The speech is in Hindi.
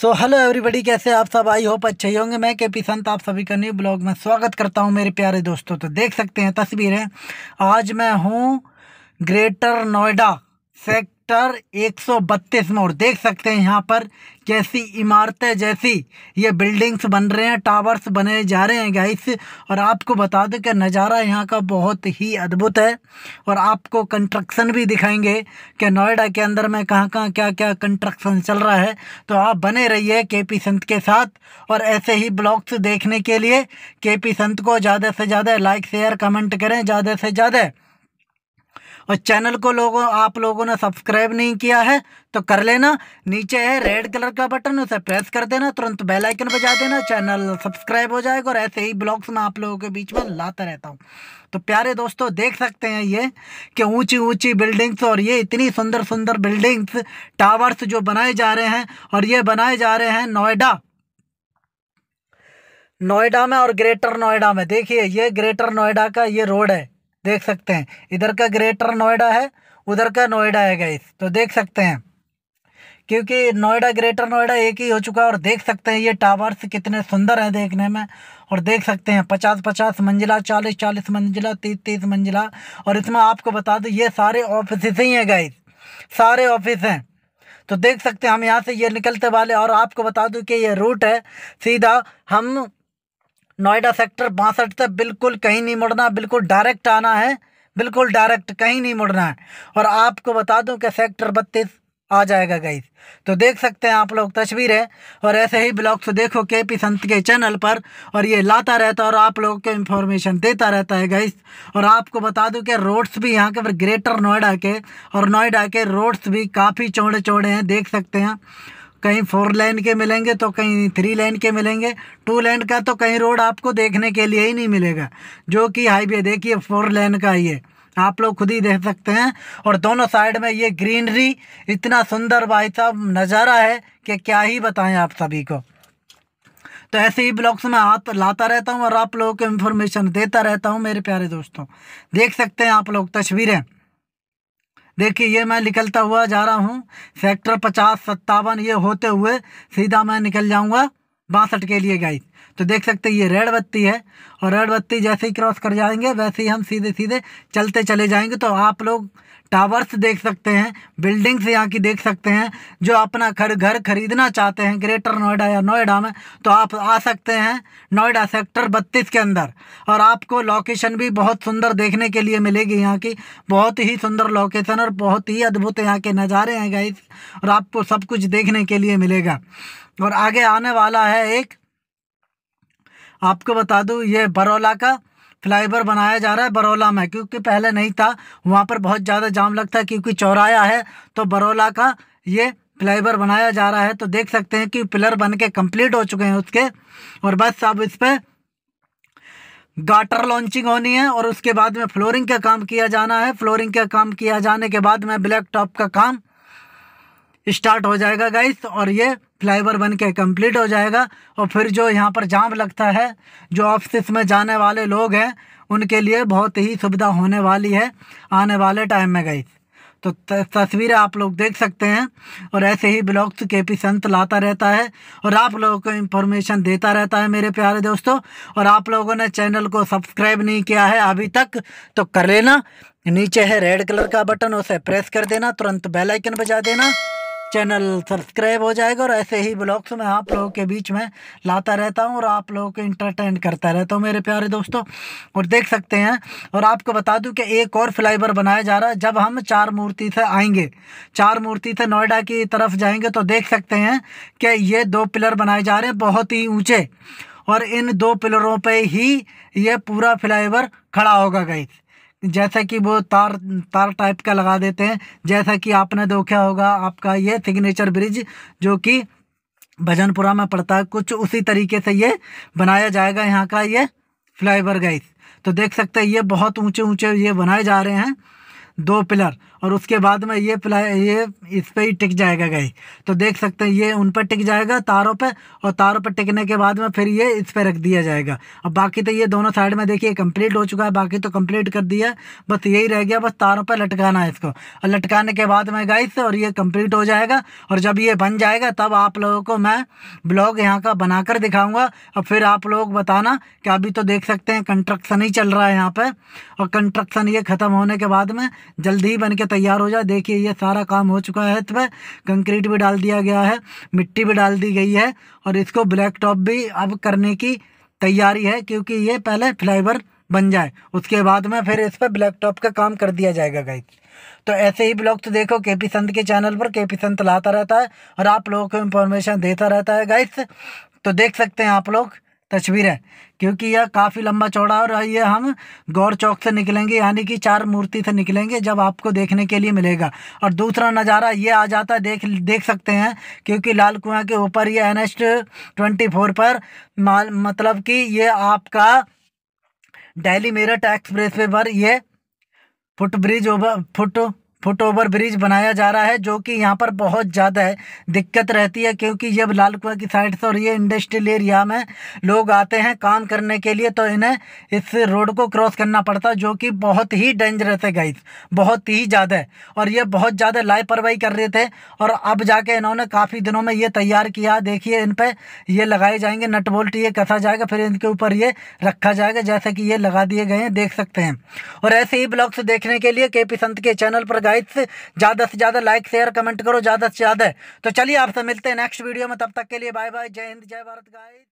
सो हेलो एवरीबडी कैसे आप सब आई होप अच्छे ही होंगे मैं के पी संत आप सभी का न्यू ब्लॉग में स्वागत करता हूँ मेरे प्यारे दोस्तों तो देख सकते हैं तस्वीरें आज मैं हूँ ग्रेटर नोएडा से सेक्टर 132 में और देख सकते हैं यहाँ पर कैसी इमारतें जैसी ये बिल्डिंग्स बन रहे हैं टावर्स बने जा रहे हैं गाइस और आपको बता दें कि नज़ारा यहाँ का बहुत ही अद्भुत है और आपको कंस्ट्रक्शन भी दिखाएंगे कि नोएडा के अंदर में कहाँ कहाँ क्या क्या कंस्ट्रक्शन चल रहा है तो आप बने रहिए के पी संत के साथ और ऐसे ही ब्लॉग्स देखने के लिए के पी संत को ज़्यादा से ज़्यादा लाइक शेयर कमेंट करें ज़्यादा से ज़्यादा और चैनल को लोगों आप लोगों ने सब्सक्राइब नहीं किया है तो कर लेना नीचे है रेड कलर का बटन उसे प्रेस कर देना तुरंत बेल आइकन बजा देना चैनल सब्सक्राइब हो जाएगा और ऐसे ही ब्लॉग्स मैं आप लोगों के बीच में लाता रहता हूँ तो प्यारे दोस्तों देख सकते हैं ये कि ऊंची ऊंची बिल्डिंग्स और ये इतनी सुंदर सुंदर बिल्डिंग्स टावर्स जो बनाए जा रहे हैं और ये बनाए जा रहे हैं नोएडा नोएडा में और ग्रेटर नोएडा में देखिए ये ग्रेटर नोएडा का ये रोड है देख सकते हैं इधर का ग्रेटर नोएडा है उधर का नोएडा है गाइस तो देख सकते हैं क्योंकि नोएडा ग्रेटर नोएडा एक ही हो चुका है और देख सकते हैं ये टावर्स कितने सुंदर हैं देखने में और देख सकते हैं पचास पचास मंजिला चालीस चालीस मंजिला तीस तीस मंजिला और इसमें आपको बता दूँ ये सारे ऑफिस ही हैं गाइस सारे ऑफिस हैं तो देख सकते हैं हम यहाँ से ये निकलते वाले और आपको बता दूँ कि ये रूट है सीधा हम नोएडा सेक्टर बासठ से बिल्कुल कहीं नहीं मुड़ना बिल्कुल डायरेक्ट आना है बिल्कुल डायरेक्ट कहीं नहीं मुड़ना है और आपको बता दूं कि सेक्टर बत्तीस आ जाएगा गई तो देख सकते हैं आप लोग तस्वीर है और ऐसे ही ब्लॉग्स देखो के पी संत के चैनल पर और ये लाता रहता है और आप लोगों को इन्फॉर्मेशन देता रहता है गई और आपको बता दूं कि रोड्स भी यहाँ के ग्रेटर नोएडा के और नोएडा के रोड्स भी काफ़ी चौड़े चौड़े हैं देख सकते हैं कहीं फोर लाइन के मिलेंगे तो कहीं थ्री लाइन के मिलेंगे टू लाइन का तो कहीं रोड आपको देखने के लिए ही नहीं मिलेगा जो कि हाईवे देखिए फोर लाइन का ही है आप लोग खुद ही देख सकते हैं और दोनों साइड में ये ग्रीनरी इतना सुंदर भाई साहब नज़ारा है कि क्या ही बताएं आप सभी को तो ऐसे ही ब्लॉग्स में हाथ लाता रहता हूँ और आप लोगों को इन्फॉर्मेशन देता रहता हूँ मेरे प्यारे दोस्तों देख सकते हैं आप लोग तस्वीरें देखिए ये मैं निकलता हुआ जा रहा हूँ सेक्टर पचास सत्तावन ये होते हुए सीधा मैं निकल जाऊँगा बासठ के लिए गाइस तो देख सकते हैं ये रेड बत्ती है और रेड बत्ती जैसे ही क्रॉस कर जाएंगे वैसे ही हम सीधे सीधे चलते चले जाएंगे तो आप लोग टावर्स देख सकते हैं बिल्डिंग्स यहाँ की देख सकते हैं जो अपना घर घर खरीदना चाहते हैं ग्रेटर नोएडा या नोएडा में तो आप आ सकते हैं नोएडा सेक्टर बत्तीस के अंदर और आपको लोकेशन भी बहुत सुंदर देखने के लिए मिलेगी यहाँ की बहुत ही सुंदर लोकेशन और बहुत ही अद्भुत यहाँ के नज़ारे हैं गाइस और आपको सब कुछ देखने के लिए मिलेगा और आगे आने वाला है एक आपको बता दूँ ये बरौला का फ्लाईओवर बनाया जा रहा है बरौला में क्योंकि पहले नहीं था वहाँ पर बहुत ज़्यादा जाम लगता है क्योंकि चौराया है तो बरौला का ये फ्लाईओवर बनाया जा रहा है तो देख सकते हैं कि पिलर बन के कम्प्लीट हो चुके हैं उसके और बस अब इस पर गाटर लॉन्चिंग होनी है और उसके बाद में फ्लोरिंग का काम किया जाना है फ्लोरिंग का काम किया जाने के बाद में ब्लैक टॉप का काम स्टार्ट हो जाएगा गाइस और ये फ्लाईओवर बन के कम्प्लीट हो जाएगा और फिर जो यहाँ पर जाम लगता है जो ऑफिस में जाने वाले लोग हैं उनके लिए बहुत ही सुविधा होने वाली है आने वाले टाइम में गई तो तस्वीरें आप लोग देख सकते हैं और ऐसे ही ब्लॉग्स के पी संत लाता रहता है और आप लोगों को इन्फॉर्मेशन देता रहता है मेरे प्यारे दोस्तों और आप लोगों ने चैनल को सब्सक्राइब नहीं किया है अभी तक तो कर लेना नीचे है रेड कलर का बटन उसे प्रेस कर देना तुरंत बेल आइकन बजा देना चैनल सब्सक्राइब हो जाएगा और ऐसे ही ब्लॉग्स मैं आप लोगों के बीच में लाता रहता हूँ और आप लोगों को इंटरटेन करता रहता हूँ मेरे प्यारे दोस्तों और देख सकते हैं और आपको बता दूँ कि एक और फ्लाईवर बनाया जा रहा है जब हम चार मूर्ति से आएंगे चार मूर्ति से नोएडा की तरफ जाएंगे तो देख सकते हैं कि ये दो पिलर बनाए जा रहे हैं बहुत ही ऊँचे और इन दो पिलरों पर ही ये पूरा फ्लाईवर खड़ा होगा गई जैसा कि वो तार तार टाइप का लगा देते हैं जैसा कि आपने देखा होगा आपका ये सिग्नेचर ब्रिज जो कि भजनपुरा में पड़ता है कुछ उसी तरीके से ये बनाया जाएगा यहाँ का ये फ्लाईओवर गाइस तो देख सकते हैं ये बहुत ऊंचे ऊंचे ये बनाए जा रहे हैं दो पिलर और उसके बाद में ये प्लाई ये इस पर ही टिक जाएगा गई तो देख सकते हैं ये उन पर टिक जाएगा तारों पर और तारों पर टिकने के बाद में फिर ये इस पर रख दिया जाएगा अब बाकी तो ये दोनों साइड में देखिए कंप्लीट हो चुका है बाकी तो कंप्लीट कर दिया बस यही रह गया बस तारों पर लटकाना है इसको और लटकाने के बाद में गाइस और ये कम्प्लीट हो जाएगा और जब ये बन जाएगा तब आप लोगों को मैं ब्लॉग यहाँ का बनाकर दिखाऊँगा और फिर आप लोग बताना कि अभी तो देख सकते हैं कंस्ट्रक्शन ही चल रहा है यहाँ पर और कंस्ट्रक्शन ये ख़त्म होने के बाद में जल्दी ही बन के तैयार हो जाए देखिए ये सारा काम हो चुका है इसमें कंक्रीट भी डाल दिया गया है मिट्टी भी डाल दी गई है और इसको ब्लैक टॉप भी अब करने की तैयारी है क्योंकि ये पहले फ्लाईवर बन जाए उसके बाद में फिर इस पर ब्लैक टॉप का काम कर दिया जाएगा गाइस तो ऐसे ही ब्लॉग तो देखो के पी संत के चैनल पर के पी संत लाता रहता है और आप लोगों को इन्फॉर्मेशन देता रहता है गाइस तो देख सकते हैं आप लोग तस्वीर है क्योंकि यह काफ़ी लंबा चौड़ा और ये हम गौर चौक से निकलेंगे यानी कि चार मूर्ति से निकलेंगे जब आपको देखने के लिए मिलेगा और दूसरा नज़ारा ये आ जाता है देख देख सकते हैं क्योंकि लाल कुआं के ऊपर ये एन एच ट्वेंटी फोर पर माल मतलब कि ये आपका डेली मेरठ एक्सप्रेस वे पर यह foot bridge over foot foot over bridge बनाया जा रहा है जो कि यहाँ पर बहुत ज़्यादा दिक्कत रहती है क्योंकि ये लाल कुआ की साइड से और ये इंडस्ट्रियल एरिया में लोग आते हैं काम करने के लिए तो इन्हें इस रोड को क्रॉस करना पड़ता है जो कि बहुत ही डेंजरस है गाइस बहुत ही ज़्यादा और ये बहुत ज़्यादा लापरवाही कर रहे थे और अब जाके इन्होंने काफ़ी दिनों में ये तैयार किया देखिए इन पर ये लगाए जाएंगे नट बोल्ट ये कसा जाएगा फिर इनके ऊपर ये रखा जाएगा जैसे कि ये लगा दिए गए हैं देख सकते हैं और ऐसे ही ब्लॉग्स देखने के लिए के पी संत के चैनल पर से ज़्यादा से ज़्यादा लाइक शेयर कमेंट करो ज़्यादा से ज़्यादा तो चलिए आपसे मिलते हैं नेक्स्ट वीडियो में तब तक के लिए बाय बाय जय हिंद जय भारत गाइड